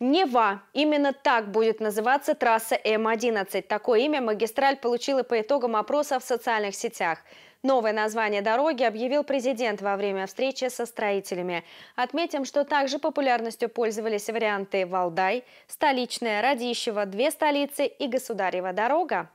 Нева. Именно так будет называться трасса М-11. Такое имя магистраль получила по итогам опроса в социальных сетях. Новое название дороги объявил президент во время встречи со строителями. Отметим, что также популярностью пользовались варианты Валдай, Столичная, Радищева, Две столицы и Государева дорога.